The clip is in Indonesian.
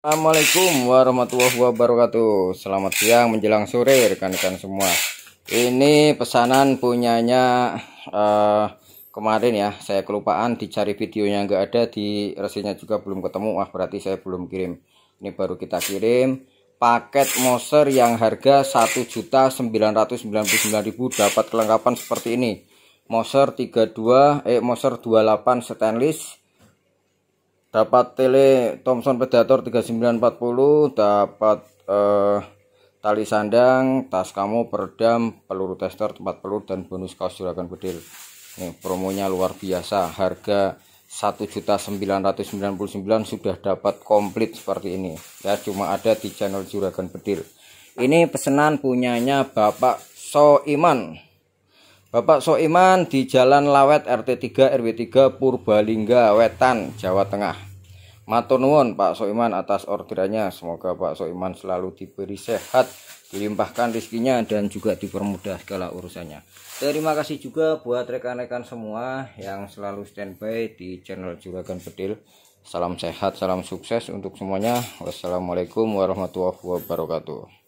Assalamualaikum warahmatullahi wabarakatuh Selamat siang menjelang sore rekan-rekan semua Ini pesanan punyanya uh, Kemarin ya saya kelupaan dicari videonya nggak ada Di resinya juga belum ketemu Wah berarti saya belum kirim Ini baru kita kirim Paket moser yang harga 1.999.000 Dapat kelengkapan seperti ini Moser 32 eh Moser 28 stainless dapat tele Thomson Predator 3940 dapat eh, tali sandang tas kamu peredam peluru tester tempat peluru dan bonus kaos juragan bedil ini promonya luar biasa harga 1.999 sudah dapat komplit seperti ini ya cuma ada di channel juragan bedil ini pesanan punyanya Bapak so iman Bapak Soiman di Jalan Lawet RT 3 RW 3 Purbalingga Wetan Jawa Tengah. Matur nuwun Pak Soiman atas orderannya. Semoga Pak Soiman selalu diberi sehat, dilimpahkan rezekinya dan juga dipermudah segala urusannya. Terima kasih juga buat rekan-rekan semua yang selalu standby di channel Juragan Bedil. Salam sehat, salam sukses untuk semuanya. Wassalamualaikum warahmatullahi wabarakatuh.